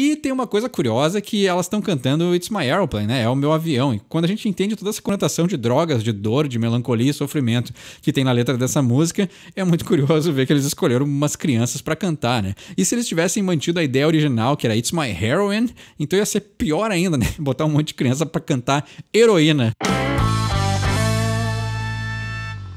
E tem uma coisa curiosa que elas estão cantando It's My Aeroplane, né? É o meu avião. E quando a gente entende toda essa conotação de drogas, de dor, de melancolia e sofrimento que tem na letra dessa música, é muito curioso ver que eles escolheram umas crianças para cantar, né? E se eles tivessem mantido a ideia original, que era It's My Heroin, então ia ser pior ainda, né? Botar um monte de criança para cantar heroína.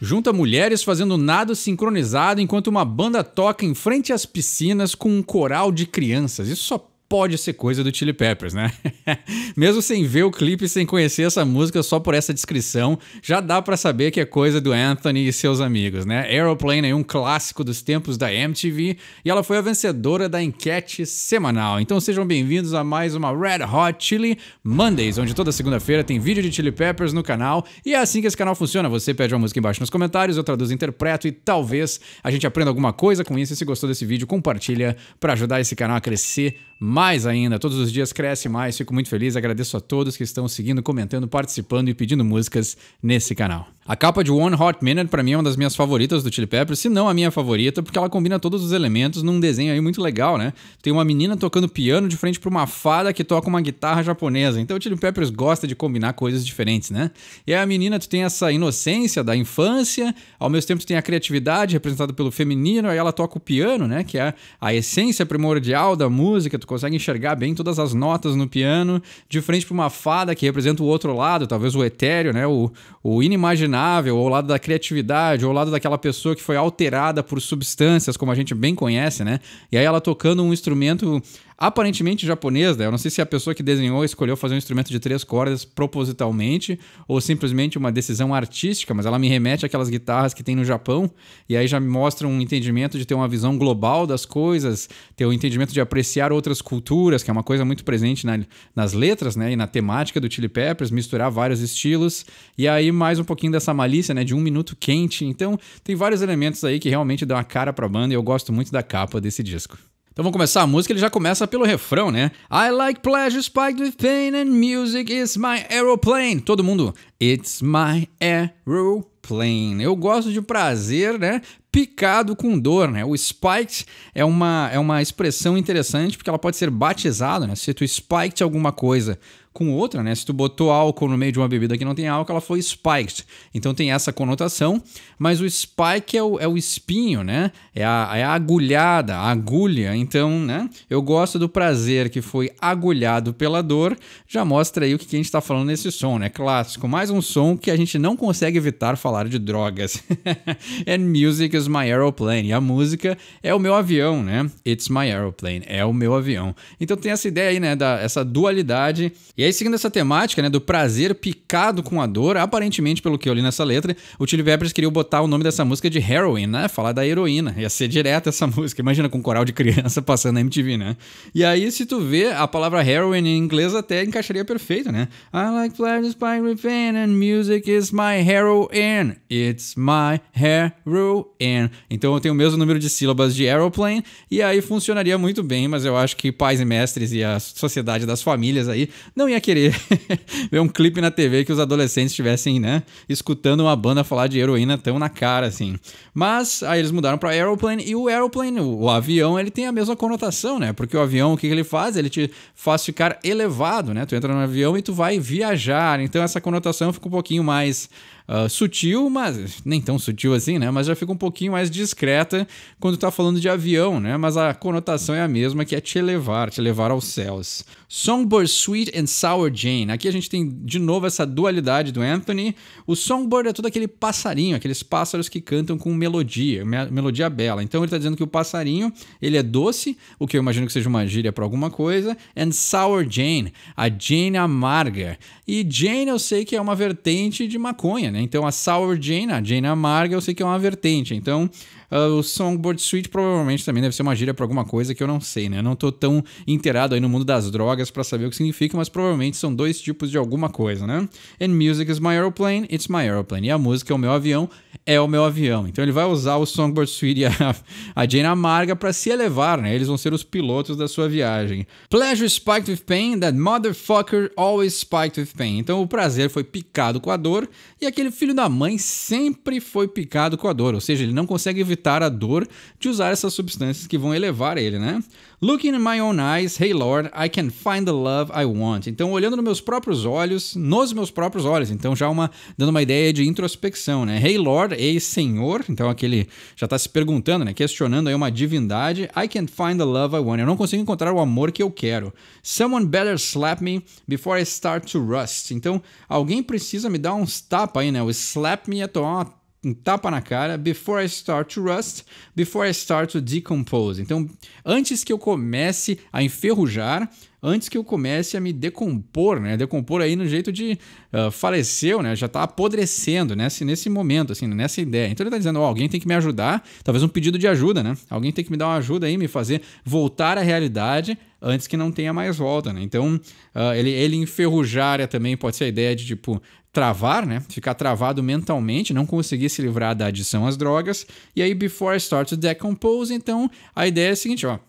Junta mulheres fazendo nado sincronizado enquanto uma banda toca em frente às piscinas com um coral de crianças. Isso só pode ser coisa do Chili Peppers, né? Mesmo sem ver o clipe, sem conhecer essa música, só por essa descrição, já dá para saber que é coisa do Anthony e seus amigos, né? Aeroplane é um clássico dos tempos da MTV e ela foi a vencedora da enquete semanal. Então sejam bem-vindos a mais uma Red Hot Chili Mondays, onde toda segunda-feira tem vídeo de Chili Peppers no canal e é assim que esse canal funciona. Você pede uma música embaixo nos comentários, eu traduzo, interpreto e talvez a gente aprenda alguma coisa com isso. E se gostou desse vídeo, compartilha para ajudar esse canal a crescer mais mais ainda. Todos os dias cresce mais. Fico muito feliz. Agradeço a todos que estão seguindo, comentando, participando e pedindo músicas nesse canal. A capa de One Hot Minute para mim é uma das minhas favoritas do Chili Peppers, se não a minha favorita, porque ela combina todos os elementos num desenho aí muito legal, né? Tem uma menina tocando piano de frente para uma fada que toca uma guitarra japonesa. Então o Chili Peppers gosta de combinar coisas diferentes, né? E aí a menina tu tem essa inocência da infância, ao mesmo tempo tu tem a criatividade representada pelo feminino, aí ela toca o piano, né, que é a essência primordial da música, tu consegue enxergar bem todas as notas no piano, de frente para uma fada que representa o outro lado, talvez o etéreo, né, o, o inimaginável ou o lado da criatividade, ou o lado daquela pessoa que foi alterada por substâncias, como a gente bem conhece, né? E aí ela tocando um instrumento aparentemente japonesa. Né? Eu não sei se a pessoa que desenhou escolheu fazer um instrumento de três cordas propositalmente ou simplesmente uma decisão artística, mas ela me remete àquelas guitarras que tem no Japão e aí já me mostra um entendimento de ter uma visão global das coisas, ter o um entendimento de apreciar outras culturas, que é uma coisa muito presente na, nas letras né, e na temática do Chili Peppers, misturar vários estilos e aí mais um pouquinho dessa malícia né, de um minuto quente. Então tem vários elementos aí que realmente dão a cara para a banda e eu gosto muito da capa desse disco. Então vamos começar a música, ele já começa pelo refrão, né? I like pleasure spiked with pain and music is my aeroplane. Todo mundo, it's my aeroplane. Eu gosto de prazer, né? Picado com dor, né? O spiked é uma, é uma expressão interessante porque ela pode ser batizada, né? Se tu spiked alguma coisa com outra, né? Se tu botou álcool no meio de uma bebida que não tem álcool, ela foi spiked. Então tem essa conotação, mas o spike é o, é o espinho, né? É a, é a agulhada, a agulha. Então, né? Eu gosto do prazer que foi agulhado pela dor. Já mostra aí o que, a gente está falando nesse som, né? Clássico. Mais um som que a gente não consegue evitar falar de drogas. And music is my aeroplane. E a música é o meu avião, né? It's my aeroplane. É o meu avião. Então tem essa ideia aí, né? Da, essa dualidade. E e aí, seguindo essa temática, né, do prazer picado com a dor, aparentemente, pelo que eu li nessa letra, o Tilly Peppers queria botar o nome dessa música de Heroin, né? Falar da heroína. Ia ser direto essa música. Imagina com um coral de criança passando na MTV, né? E aí, se tu vê, a palavra heroin em inglês até encaixaria perfeito, né? I like pleasure with pain and music is my heroin. It's my heroin. Então eu tenho o mesmo número de sílabas de aeroplane e aí funcionaria muito bem, mas eu acho que pais e mestres e a sociedade das famílias aí não ia querer ver um clipe na TV que os adolescentes estivessem, né, escutando uma banda falar de heroína tão na cara, assim. Mas aí eles mudaram para Aeroplane e o Aeroplane, o, o, avião, ele tem a mesma conotação, né? Porque o avião, o que, que ele faz? Ele te faz ficar elevado, né? Tu entra no avião e tu vai viajar. Então essa conotação fica um pouquinho mais ah, sutil, mas nem tão sutil assim, né? Mas já fica um pouquinho mais discreta quando tá falando de avião, né? Mas a conotação é a mesma, que é te elevar, te levar aos céus. Songbird Sweet and Sour Jane. Aqui a gente tem de novo essa dualidade do Anthony. O songbird é todo aquele passarinho, aqueles pássaros que cantam com melodia, melodia bela. Então ele tá dizendo que o passarinho, ele é doce, o que eu imagino que seja uma gíria para alguma coisa, and Sour Jane, a Jane amarga. E Jane eu sei que é uma vertente de maconha, né? Então a sour Jane, a Jane amarga, eu sei que é uma vertente. Então Uh, o Songboard Suite provavelmente também deve ser uma gíria para alguma coisa que eu não sei, né? Eu não tô tão inteirado aí no mundo das drogas para saber o que significa, mas provavelmente são dois tipos de alguma coisa, né? And music is my aeroplane, it's my aeroplane. E a música é o meu avião, é o meu avião. Então ele vai usar o Songbird Suite e a, a Jane Amarga para se elevar, né? Eles vão ser os pilotos da sua viagem. Pleasure spiked with pain, that motherfucker always spiked with pain. Então o prazer foi picado com a dor e aquele filho da mãe sempre foi picado com a dor, ou seja, ele não consegue evitar evitar a dor de usar essas substâncias que vão elevar ele, né? Looking in my own eyes, hey Lord, I can find the love I want. Então, olhando nos meus próprios olhos, nos meus próprios olhos. Então, já uma dando uma ideia de introspecção, né? Hey Lord, ei Senhor. Então, aquele já está se perguntando, né? Questionando aí uma divindade. I can find the love I want. Eu não consigo encontrar o amor que eu quero. Someone better slap me before I start to rust. Então, alguém precisa me dar uns tapas aí, né? O slap me é tomar uma um tapa na cara. Before I start to rust, before I start to decompose. Então, antes que eu comece a enferrujar, antes que eu comece a me decompor, né? Decompor aí no jeito de uh, ah, faleceu, né? Já tá apodrecendo, né? Assim, nesse momento, assim, nessa ideia. Então ele tá dizendo, ó, oh, alguém tem que me ajudar, talvez um pedido de ajuda, né? Alguém tem que me dar uma ajuda aí, me fazer voltar à realidade antes que não tenha mais volta, né? Então, uh, ele, ele enferrujária também pode ser a ideia de, tipo, travar, né? Ficar travado mentalmente, não conseguir se livrar da adição às drogas. E aí, before I start to decompose, então, a ideia é a seguinte, ó.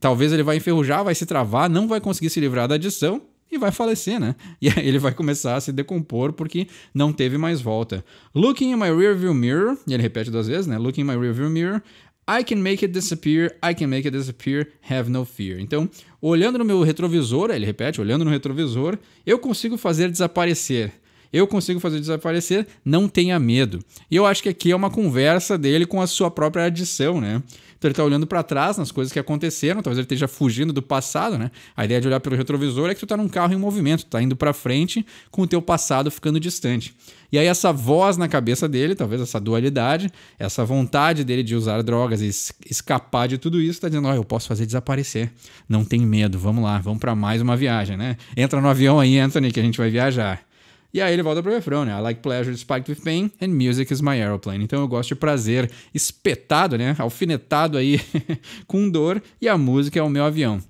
Talvez ele vai enferrujar, vai se travar, não vai conseguir se livrar da adição e vai falecer, né? E aí ele vai começar a se decompor porque não teve mais volta. Looking in my rearview mirror, e ele repete duas vezes, né? Looking in my rearview mirror, I can make it disappear, I can make it disappear, have no fear. Então, olhando no meu retrovisor, ele repete, olhando no retrovisor, eu consigo fazer desaparecer eu consigo fazer desaparecer, não tenha medo. E eu acho que aqui é uma conversa dele com a sua própria adição, né? Então ele está olhando para trás nas coisas que aconteceram, talvez ele esteja fugindo do passado, né? A ideia de olhar pelo retrovisor é que tu está num carro em movimento, tá indo para frente com o teu passado ficando distante. E aí essa voz na cabeça dele, talvez essa dualidade, essa vontade dele de usar drogas e escapar de tudo isso, tá dizendo, ó, oh, eu posso fazer desaparecer. Não tem medo, vamos lá, vamos para mais uma viagem, né? Entra no avião aí, Anthony, que a gente vai viajar. E aí ele volta pro refrão, né? I like pleasure spiked with pain and music is my aeroplane. Então eu gosto de prazer espetado, né? Alfinetado aí com dor e a música é o meu avião.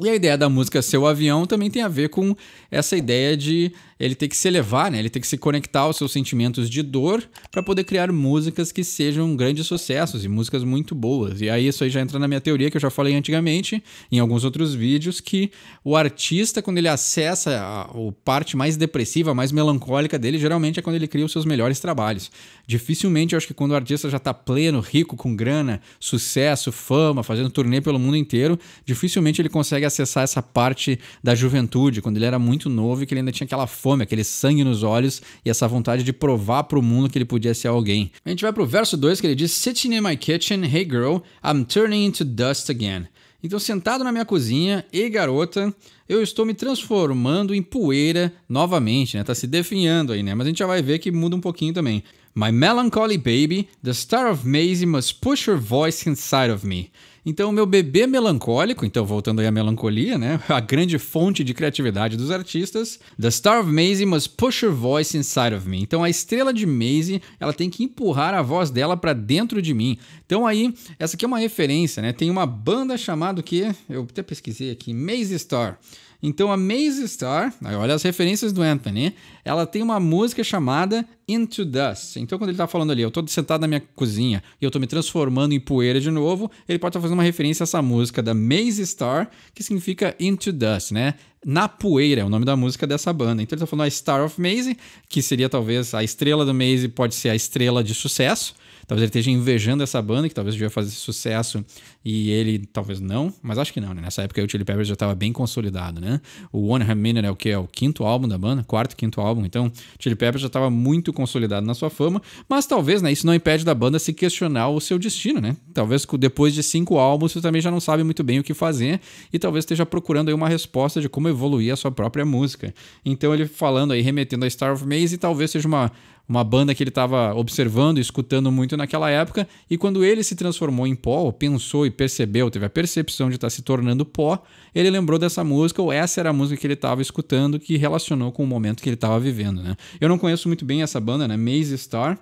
E a ideia da música ser o avião também tem a ver com essa ideia de ele tem que se elevar, né? Ele tem que se conectar aos seus sentimentos de dor para poder criar músicas que sejam grandes sucessos e músicas muito boas. E aí isso aí já entra na minha teoria que eu já falei antigamente em alguns outros vídeos que o artista quando ele acessa a, a parte mais depressiva, mais melancólica dele, geralmente é quando ele cria os seus melhores trabalhos. Dificilmente eu acho que quando o artista já tá pleno, rico, com grana, sucesso, fama, fazendo turnê pelo mundo inteiro, dificilmente ele consegue acessar essa parte da juventude, quando ele era muito novo e que ele ainda tinha aquela fome, aquele sangue nos olhos e essa vontade de provar para o mundo que ele podia ser alguém. A gente vai pro verso 2 que ele diz: Sitting in my kitchen, hey girl, I'm turning into dust again. Então, sentado na minha cozinha, ei garota, eu estou me transformando em poeira novamente, né? Tá se definhando aí, né? Mas a gente já vai ver que muda um pouquinho também. My melancholy baby, the star of Maisie must push her voice inside of me. Então, o meu bebê melancólico, então voltando aí à melancolia, né? A grande fonte de criatividade dos artistas. The star of Maisie must push her voice inside of me. Então, a estrela de Maisie, ela tem que empurrar a voz dela para dentro de mim. Então aí, essa aqui é uma referência, né? Tem uma banda chamada que eu até pesquisei aqui, Maze Star. Então a Maze Star, olha as referências do Anthony, né? ela tem uma música chamada Into Dust. Então quando ele tá falando ali, eu tô sentado na minha cozinha e eu tô me transformando em poeira de novo, ele pode estar tá fazendo uma referência a essa música da Maze Star, que significa Into Dust, né? Na Poeira, é o nome da música dessa banda. Então ele tá falando a Star of Maze, que seria talvez a estrela do Maze, pode ser a estrela de sucesso talvez ele esteja invejando essa banda, que talvez devia fazer sucesso e ele talvez não, mas acho que não, né? Nessa época o Chili Peppers já estava bem consolidado, né? O One Half Minute é o que? É o quinto álbum da banda, quarto, quinto álbum, então Chili Peppers já estava muito consolidado na sua fama, mas talvez, né, isso não impede da banda se questionar o seu destino, né? Talvez depois de cinco álbuns você também já não sabe muito bem o que fazer e talvez esteja procurando aí uma resposta de como evoluir a sua própria música. Então ele falando aí, remetendo a Star of Maze e talvez seja uma uma banda que ele estava observando e escutando muito naquela época, e quando ele se transformou em pó, ou pensou e percebeu, teve a percepção de estar tá se tornando pó, ele lembrou dessa música, ou essa era a música que ele estava escutando, que relacionou com o momento que ele estava vivendo. Né? Eu não conheço muito bem essa banda, né? Maze Star,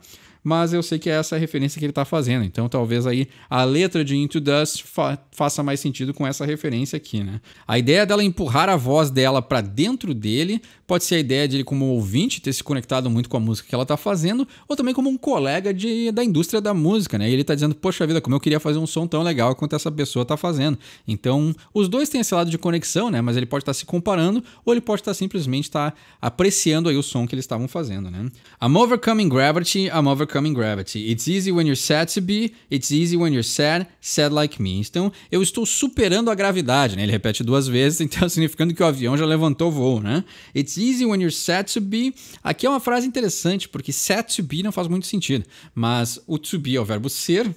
mas eu sei que é essa referência que ele está fazendo. Então talvez aí a letra de Into Dust fa faça mais sentido com essa referência aqui, né? A ideia dela é empurrar a voz dela para dentro dele pode ser a ideia dele como ouvinte ter se conectado muito com a música que ela está fazendo, ou também como um colega de, da indústria da música, né? E ele está dizendo, poxa vida, como eu queria fazer um som tão legal quanto essa pessoa está fazendo. Então, os dois têm esse lado de conexão, né? Mas ele pode estar tá se comparando, ou ele pode estar tá simplesmente tá apreciando aí o som que eles estavam fazendo, né? I'm overcoming gravity, I'm overcoming Overcoming Gravity. It's easy when you're sad to be, it's easy when you're sad, sad like me. Então, eu estou superando a gravidade, né? Ele repete duas vezes, então significando que o avião já levantou o voo, né? It's easy when you're sad to be. Aqui é uma frase interessante, porque sad to be não faz muito sentido, mas o to be é o verbo ser,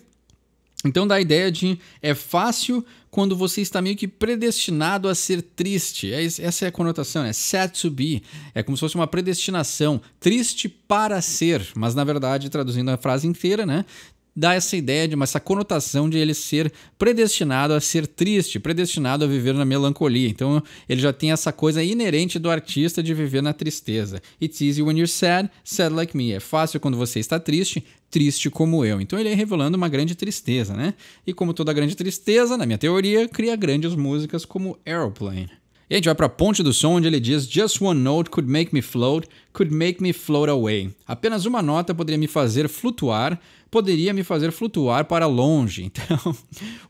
então dá a ideia de é fácil quando você está meio que predestinado a ser triste. É essa é a conotação, é set to be. É como se fosse uma predestinação, triste para ser. Mas na verdade, traduzindo a frase inteira, né? dá essa ideia de uma, essa conotação de ele ser predestinado a ser triste, predestinado a viver na melancolia. Então ele já tem essa coisa inerente do artista de viver na tristeza. It's easy when you're sad, sad like me. É fácil quando você está triste, triste como eu. Então ele é revelando uma grande tristeza, né? E como toda grande tristeza, na minha teoria, cria grandes músicas como Aeroplane. E a gente vai para a Ponte do Som, onde ele diz: Just one note could make me float, could make me float away. Apenas uma nota poderia me fazer flutuar, poderia me fazer flutuar para longe. Então,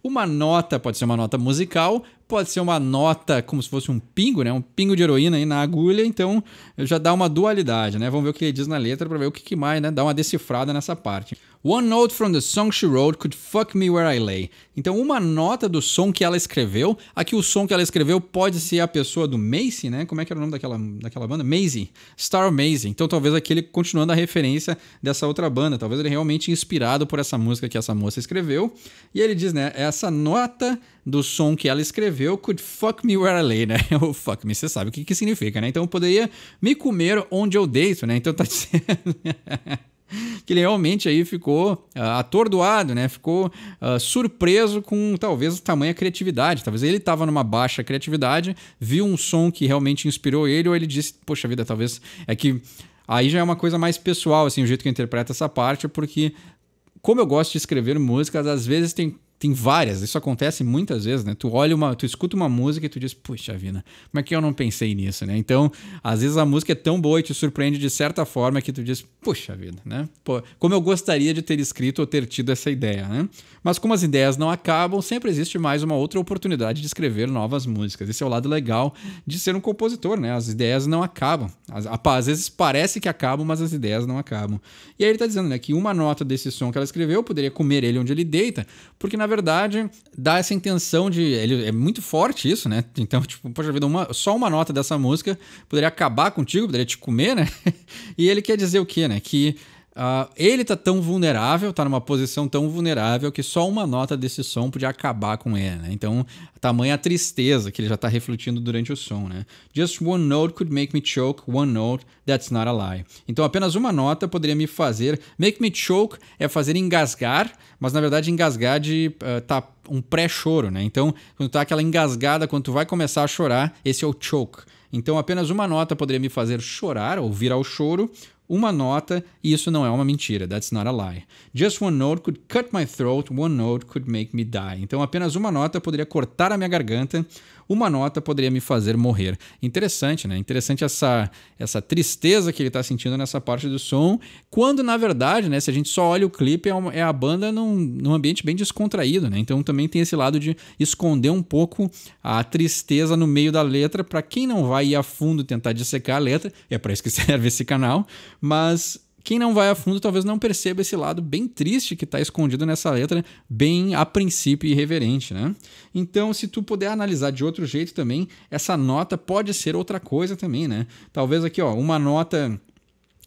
uma nota pode ser uma nota musical, pode ser uma nota como se fosse um pingo, né? Um pingo de heroína aí na agulha, então já dá uma dualidade, né? Vamos ver o que ele diz na letra para ver o que, mais, né? Dá uma decifrada nessa parte. One note from the song she wrote could fuck me where I lay. Então, uma nota do som que ela escreveu. Aqui, o som que ela escreveu pode ser a pessoa do Macy, né? Como é que era o nome daquela, daquela banda? Macy. Star Macy. Então, talvez aqui ele continuando a referência dessa outra banda. Talvez ele realmente inspirado por essa música que essa moça escreveu. E ele diz, né? Essa nota do som que ela escreveu could fuck me where I lay, né? O oh, fuck me, você sabe o que, que significa, né? Então eu poderia me comer onde eu deito, né? Então tá dizendo. que ele realmente aí ficou uh, atordoado, né? Ficou uh, surpreso com talvez o tamanho da criatividade. Talvez ele estava numa baixa criatividade, viu um som que realmente inspirou ele, ou ele disse, poxa vida, talvez é que aí já é uma coisa mais pessoal, assim, o jeito que eu interpreto essa parte, porque como eu gosto de escrever músicas, às vezes tem tem várias, isso acontece muitas vezes, né? Tu olha uma, tu escuta uma música e tu diz, puxa vida, como é que eu não pensei nisso, né? Então, às vezes a música é tão boa e te surpreende de certa forma que tu diz, puxa vida, né? Pô, como eu gostaria de ter escrito ou ter tido essa ideia, né? Mas como as ideias não acabam, sempre existe mais uma outra oportunidade de escrever novas músicas. Esse é o lado legal de ser um compositor, né? As ideias não acabam. Às, às vezes parece que acabam, mas as ideias não acabam. E aí ele tá dizendo, né, que uma nota desse som que ela escreveu poderia comer ele onde ele deita, porque na verdade, dá essa intenção de. Ele, é muito forte isso, né? Então, tipo, poxa vida, uma, só uma nota dessa música poderia acabar contigo, poderia te comer, né? e ele quer dizer o quê, né? Que Uh, ele tá tão vulnerável, tá numa posição tão vulnerável que só uma nota desse som podia acabar com ele, né? Então, tamanha a tristeza que ele já tá refletindo durante o som, né? Just one note could make me choke, one note, that's not a lie. Então, apenas uma nota poderia me fazer. Make me choke é fazer engasgar, mas na verdade engasgar de uh, tá um pré-choro, né? Então, quando tá aquela engasgada, quando tu vai começar a chorar, esse é o choke. Então, apenas uma nota poderia me fazer chorar ou virar o choro uma nota, e isso não é uma mentira, that's not a lie. Just one note could cut my throat, one note could make me die. Então apenas uma nota poderia cortar a minha garganta, uma nota poderia me fazer morrer. Interessante, né? Interessante essa, essa tristeza que ele está sentindo nessa parte do som, quando na verdade, né, se a gente só olha o clipe, é, uma, é a banda num, num ambiente bem descontraído, né? Então também tem esse lado de esconder um pouco a tristeza no meio da letra, para quem não vai ir a fundo tentar dissecar a letra, é para isso que serve esse canal, mas quem não vai a fundo talvez não perceba esse lado bem triste que está escondido nessa letra, bem a princípio irreverente, né? Então, se tu puder analisar de outro jeito também, essa nota pode ser outra coisa também, né? Talvez aqui, ó, uma nota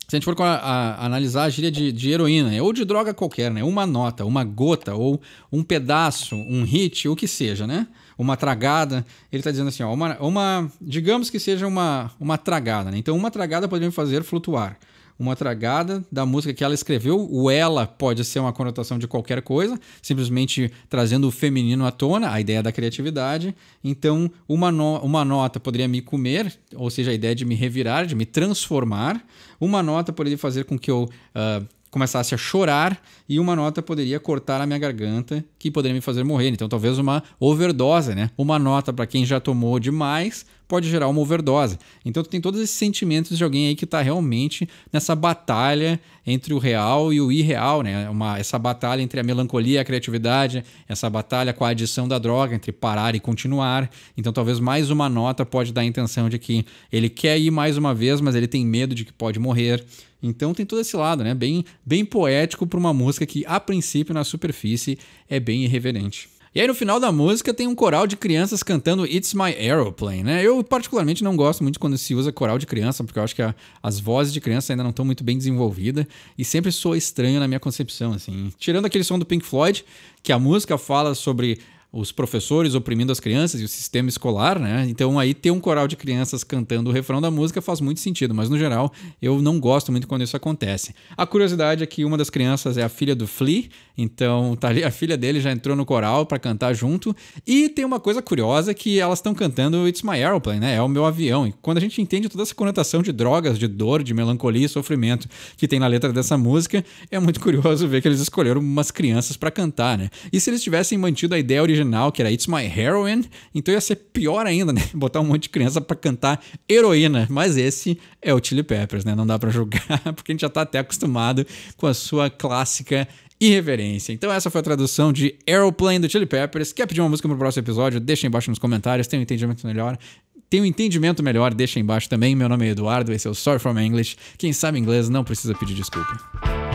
se a gente for a, a, analisar a gíria de, de, heroína, é ou de droga qualquer, né? Uma nota, uma gota, ou um pedaço, um hit, o que seja, né? Uma tragada. Ele está dizendo assim, ó, uma, uma, digamos que seja uma, uma tragada, né? Então, uma tragada poderia fazer flutuar uma tragada da música que ela escreveu. O ela pode ser uma conotação de qualquer coisa, simplesmente trazendo o feminino à tona, a ideia da criatividade. Então, uma, no uma nota poderia me comer, ou seja, a ideia de me revirar, de me transformar. Uma nota poderia fazer com que eu. Uh, começasse a chorar e uma nota poderia cortar a minha garganta, que poderia me fazer morrer. Então, talvez uma overdose, né? Uma nota para quem já tomou demais, pode gerar uma overdose. Então tu tem todos esses sentimentos de alguém aí que está realmente nessa batalha entre o real e o irreal, né? Uma, essa batalha entre a melancolia e a criatividade, essa batalha com a adição da droga, entre parar e continuar. Então talvez mais uma nota pode dar a intenção de que ele quer ir mais uma vez, mas ele tem medo de que pode morrer. Então tem todo esse lado, né? Bem, bem poético para uma música que, a princípio, na superfície, é bem irreverente. E aí no final da música tem um coral de crianças cantando It's My Aeroplane, né? Eu particularmente não gosto muito quando se usa coral de criança, porque eu acho que a, as vozes de criança ainda não estão muito bem desenvolvidas e sempre soa estranho na minha concepção, assim. Tirando aquele som do Pink Floyd, que a música fala sobre os professores oprimindo as crianças e o sistema escolar, né? Então aí ter um coral de crianças cantando o refrão da música faz muito sentido, mas no geral eu não gosto muito quando isso acontece. A curiosidade é que uma das crianças é a filha do Flea, então, tá ali, a filha dele já entrou no coral para cantar junto. E tem uma coisa curiosa que elas estão cantando It's My Aeroplane, né? É o meu avião. E quando a gente entende toda essa conotação de drogas, de dor, de melancolia e sofrimento que tem na letra dessa música, é muito curioso ver que eles escolheram umas crianças para cantar, né? E se eles tivessem mantido a ideia original, que era It's My Heroin, então ia ser pior ainda, né? Botar um monte de criança para cantar heroína. Mas esse é o Chili Peppers, né? Não dá para julgar, porque a gente já tá até acostumado com a sua clássica irreverência. Então essa foi a tradução de Aeroplane do Chili Peppers. Quer pedir uma música para o próximo episódio? Deixa embaixo nos comentários, tem um entendimento melhor. Tem um entendimento melhor, deixa embaixo também. Meu nome é Eduardo, esse é o Sorry From English. Quem sabe inglês não precisa pedir desculpa.